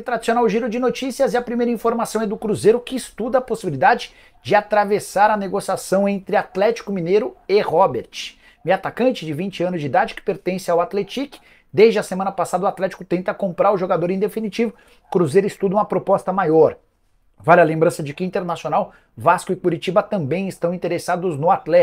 E tradicional giro de notícias e a primeira informação é do Cruzeiro que estuda a possibilidade de atravessar a negociação entre Atlético Mineiro e Robert. me atacante de 20 anos de idade que pertence ao Atlético. Desde a semana passada o Atlético tenta comprar o jogador em definitivo. Cruzeiro estuda uma proposta maior. Vale a lembrança de que Internacional, Vasco e Curitiba também estão interessados no Atlético.